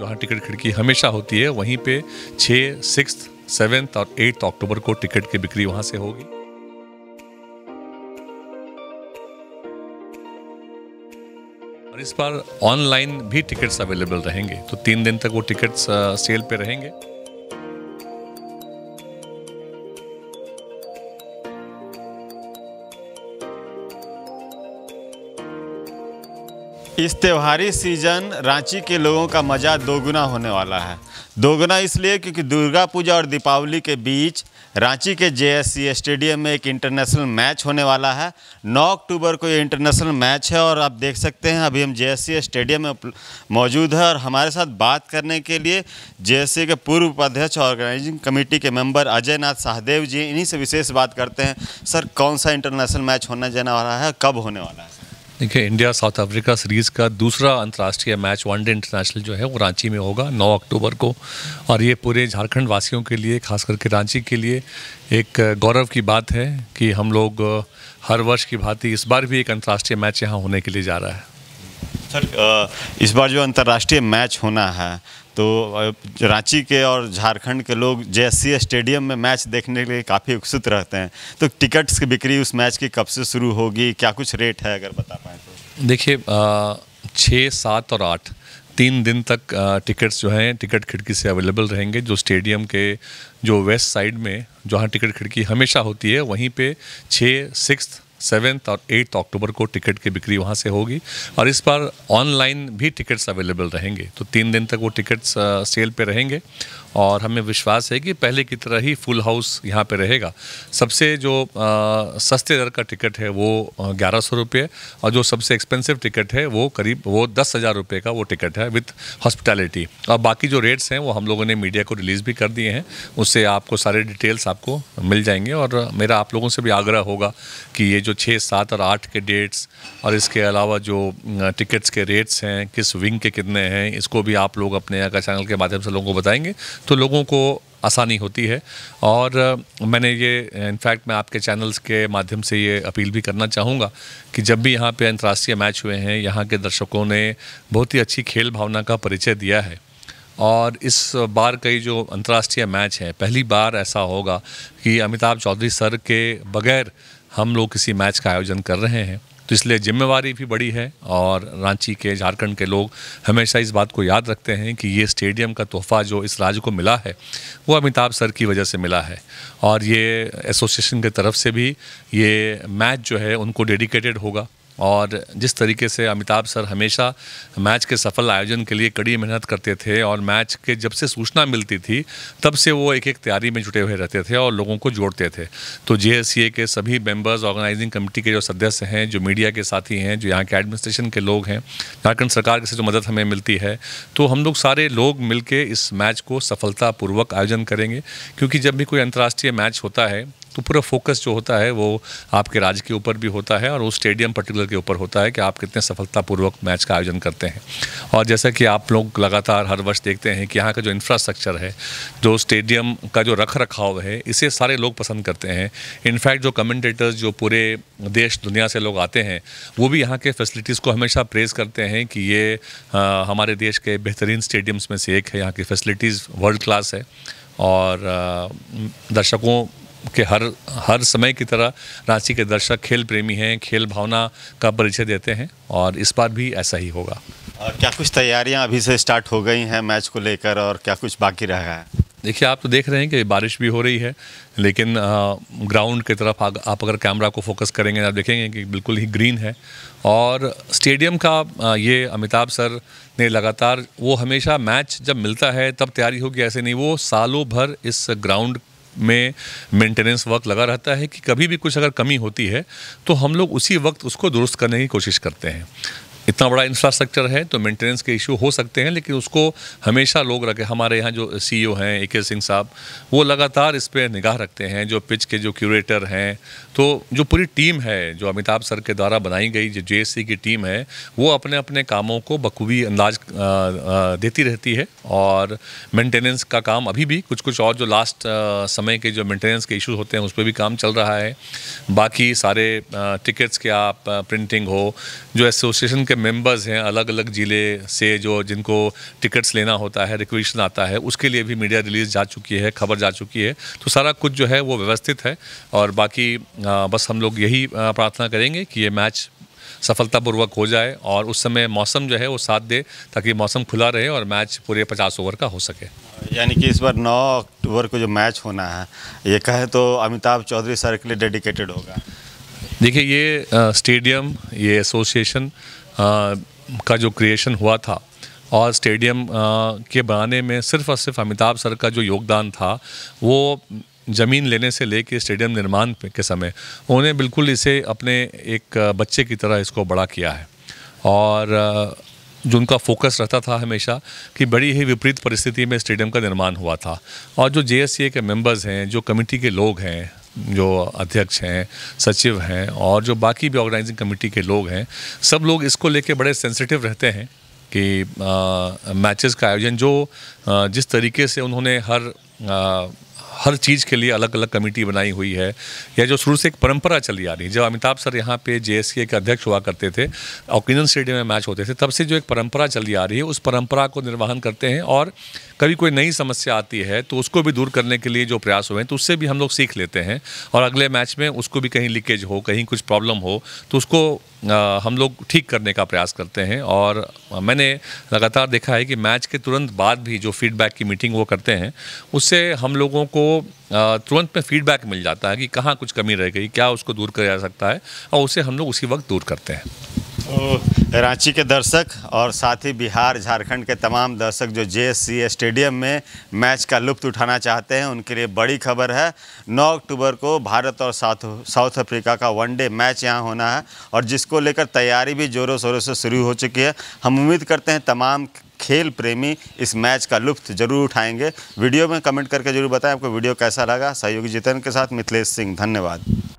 जहाँ टिकट खिड़की हमेशा होती है वहीं पे छः सिक्स सेवेंथ और एट्थ अक्टूबर को टिकट की बिक्री वहाँ से होगी इस बार ऑनलाइन भी टिकट्स अवेलेबल रहेंगे तो तीन दिन तक वो टिकट्स सेल पे रहेंगे इस त्यौहारी सीजन रांची के लोगों का मज़ा दोगुना होने वाला है दोगुना इसलिए क्योंकि दुर्गा पूजा और दीपावली के बीच रांची के जेएससी स्टेडियम में एक इंटरनेशनल मैच होने वाला है 9 अक्टूबर को ये इंटरनेशनल मैच है और आप देख सकते हैं अभी हम जेएससी स्टेडियम में मौजूद है और हमारे साथ बात करने के लिए जे के पूर्व उपाध्यक्ष और ऑर्गेनाइजिंग कमेटी के मेंबर अजय नाथ सहदेव जी इन्हीं से विशेष बात करते हैं सर कौन सा इंटरनेशनल मैच होने जाने वाला है कब होने वाला है देखिए इंडिया साउथ अफ्रीका सीरीज़ का दूसरा अंतर्राष्ट्रीय मैच वनडे इंटरनेशनल जो है वो रांची में होगा 9 अक्टूबर को और ये पूरे झारखंड वासियों के लिए खास करके रांची के लिए एक गौरव की बात है कि हम लोग हर वर्ष की भांति इस बार भी एक अंतर्राष्ट्रीय मैच यहाँ होने के लिए जा रहा है सर इस बार जो अंतर्राष्ट्रीय मैच होना है तो रांची के और झारखंड के लोग जे स्टेडियम में मैच देखने के लिए काफ़ी उत्सुक रहते हैं तो टिकट्स की बिक्री उस मैच की कब से शुरू होगी क्या कुछ रेट है अगर बता पाएँ तो देखिए छः सात और आठ तीन दिन तक टिकट्स जो हैं टिकट खिड़की से अवेलेबल रहेंगे जो स्टेडियम के जो वेस्ट साइड में जहाँ टिकट खिड़की हमेशा होती है वहीं पे छः सिक्स सेवेंथ और एट्थ अक्टूबर को टिकट की बिक्री वहाँ से होगी और इस बार ऑनलाइन भी टिकट्स अवेलेबल रहेंगे तो तीन दिन तक वो टिकट्स सेल पे रहेंगे और हमें विश्वास है कि पहले की तरह ही फुल हाउस यहाँ पे रहेगा सबसे जो आ, सस्ते दर का टिकट है वो ग्यारह सौ रुपये और जो सबसे एक्सपेंसिव टिकट है वो करीब वो दस हज़ार रुपये का वो टिकट है विथ हॉस्पिटैलिटी और बाकी जो रेट्स हैं वो हम लोगों ने मीडिया को रिलीज़ भी कर दिए हैं उससे आपको सारे डिटेल्स आपको मिल जाएंगे और मेरा आप लोगों से भी आग्रह होगा कि ये जो जो छः सात और आठ के डेट्स और इसके अलावा जो टिकट्स के रेट्स हैं किस विंग के कितने हैं इसको भी आप लोग अपने आका चैनल के माध्यम से लोगों को बताएंगे तो लोगों को आसानी होती है और मैंने ये इनफैक्ट मैं आपके चैनल्स के माध्यम से ये अपील भी करना चाहूँगा कि जब भी यहाँ पे अंतर्राष्ट्रीय मैच हुए हैं यहाँ के दर्शकों ने बहुत ही अच्छी खेल भावना का परिचय दिया है और इस बार कई जो अंतर्राष्ट्रीय मैच हैं पहली बार ऐसा होगा कि अमिताभ चौधरी सर के बगैर हम लोग किसी मैच का आयोजन कर रहे हैं तो इसलिए जिम्मेवारी भी बड़ी है और रांची के झारखंड के लोग हमेशा इस बात को याद रखते हैं कि ये स्टेडियम का तोहफा जो इस राज्य को मिला है वो अमिताभ सर की वजह से मिला है और ये एसोसिएशन की तरफ से भी ये मैच जो है उनको डेडिकेटेड होगा और जिस तरीके से अमिताभ सर हमेशा मैच के सफल आयोजन के लिए कड़ी मेहनत करते थे और मैच के जब से सूचना मिलती थी तब से वो एक एक तैयारी में जुटे हुए रहते थे और लोगों को जोड़ते थे तो जे के सभी मेम्बर्स ऑर्गेनाइजिंग कमेटी के जो सदस्य हैं जो मीडिया के साथी हैं जो यहाँ के एडमिनिस्ट्रेशन के लोग हैं झारखंड सरकार से जो मदद हमें मिलती है तो हम लोग सारे लोग मिल इस मैच को सफलतापूर्वक आयोजन करेंगे क्योंकि जब भी कोई अंतर्राष्ट्रीय मैच होता है तो पूरा फोकस जो होता है वो आपके राज्य के ऊपर भी होता है और उस स्टेडियम पर्टिकुलर के ऊपर होता है कि आप कितने सफलतापूर्वक मैच का आयोजन करते हैं और जैसा कि आप लोग लगातार हर वर्ष देखते हैं कि यहाँ का जो इंफ्रास्ट्रक्चर है जो स्टेडियम का जो रख रखाव है इसे सारे लोग पसंद करते हैं इनफैक्ट जो कमेंटेटर्स जो पूरे देश दुनिया से लोग आते हैं वो भी यहाँ के फैसिलिटीज़ को हमेशा प्रेज़ करते हैं कि ये आ, हमारे देश के बेहतरीन स्टेडियम्स में से एक है यहाँ की फैसिलिटीज़ वर्ल्ड क्लास है और दर्शकों के हर हर समय की तरह रांची के दर्शक खेल प्रेमी हैं खेल भावना का परिचय देते हैं और इस बार भी ऐसा ही होगा और क्या कुछ तैयारियां अभी से स्टार्ट हो गई हैं मैच को लेकर और क्या कुछ बाकी रह गया है देखिए आप तो देख रहे हैं कि बारिश भी हो रही है लेकिन ग्राउंड की तरफ आप अगर कैमरा को फोकस करेंगे आप देखेंगे कि बिल्कुल ही ग्रीन है और स्टेडियम का ये अमिताभ सर ने लगातार वो हमेशा मैच जब मिलता है तब तैयारी होगी ऐसे नहीं वो सालों भर इस ग्राउंड में मेंटेनेंस वर्क लगा रहता है कि कभी भी कुछ अगर कमी होती है तो हम लोग उसी वक्त उसको दुरुस्त करने की कोशिश करते हैं इतना बड़ा इंफ्रास्ट्रक्चर है तो मेंटेनेंस के इशू हो सकते हैं लेकिन उसको हमेशा लोग रखें हमारे यहाँ जो सी e हैं ए के सिंह साहब वो लगातार इस पर निगाह रखते हैं जो पिच के जो क्यूरेटर हैं तो जो पूरी टीम है जो अमिताभ सर के द्वारा बनाई गई जो जे की टीम है वो अपने अपने कामों को बखूबी अंदाज देती रहती है और मेंटेनेंस का काम अभी भी कुछ कुछ और जो लास्ट समय के जो मेंटेनेंस के इशू होते हैं उस पर भी काम चल रहा है बाकी सारे टिकट्स के आप प्रिंटिंग हो जो एसोसिएशन के मेंबर्स हैं अलग अलग ज़िले से जो जिनको टिकट्स लेना होता है रिक्वेशन आता है उसके लिए भी मीडिया रिलीज जा चुकी है खबर जा चुकी है तो सारा कुछ जो है वो व्यवस्थित है और बाकी बस हम लोग यही प्रार्थना करेंगे कि ये मैच सफलतापूर्वक हो जाए और उस समय मौसम जो है वो साथ दे ताकि मौसम खुला रहे और मैच पूरे पचास ओवर का हो सके यानी कि इस बार 9 अक्टूबर को जो मैच होना है ये कहे तो अमिताभ चौधरी सर के लिए डेडिकेटेड होगा देखिए ये स्टेडियम ये एसोसिएशन का जो क्रिएशन हुआ था और स्टेडियम के बनाने में सिर्फ और सिर्फ अमिताभ सर का जो योगदान था वो ज़मीन लेने से लेके स्टेडियम निर्माण के समय उन्होंने बिल्कुल इसे अपने एक बच्चे की तरह इसको बड़ा किया है और जो उनका फोकस रहता था हमेशा कि बड़ी ही विपरीत परिस्थिति में स्टेडियम का निर्माण हुआ था और जो जे के मेंबर्स हैं जो कमेटी के लोग हैं जो अध्यक्ष हैं सचिव हैं और जो बाकी भी ऑर्गेनाइजिंग कमेटी के लोग हैं सब लोग इसको लेके बड़े सेंसिटिव रहते हैं कि मैचेस का आयोजन जो आ, जिस तरीके से उन्होंने हर आ, हर चीज़ के लिए अलग अलग कमेटी बनाई हुई है यह जो शुरू से एक परंपरा चली आ रही है जब अमिताभ सर यहाँ पे जे के अध्यक्ष हुआ करते थे ऑक्सीजन स्टेडियम में मैच होते थे तब से जो एक परंपरा चली आ रही है उस परंपरा को निर्वहन करते हैं और कभी कोई नई समस्या आती है तो उसको भी दूर करने के लिए जो प्रयास हुए हैं तो उससे भी हम लोग सीख लेते हैं और अगले मैच में उसको भी कहीं लीकेज हो कहीं कुछ प्रॉब्लम हो तो उसको हम लोग ठीक करने का प्रयास करते हैं और मैंने लगातार देखा है कि मैच के तुरंत बाद भी जो फीडबैक की मीटिंग वो करते हैं उससे हम लोगों को तुरंत में फीडबैक मिल जाता है कि कहाँ कुछ कमी रह गई क्या उसको दूर किया जा सकता है और उसे हम लोग उसी वक्त दूर करते हैं रांची के दर्शक और साथ ही बिहार झारखंड के तमाम दर्शक जो जे स्टेडियम में मैच का लुप्त उठाना चाहते हैं उनके लिए बड़ी खबर है 9 अक्टूबर को भारत और साउथ साउथ अफ्रीका का वनडे मैच यहां होना है और जिसको लेकर तैयारी भी ज़ोरों शोरों से शुरू हो चुकी है हम उम्मीद करते हैं तमाम खेल प्रेमी इस मैच का लुफ्त जरूर उठाएंगे वीडियो में कमेंट करके जरूर बताएं आपको वीडियो कैसा लगा सहयोगी जितन के साथ मिथिलेश सिंह धन्यवाद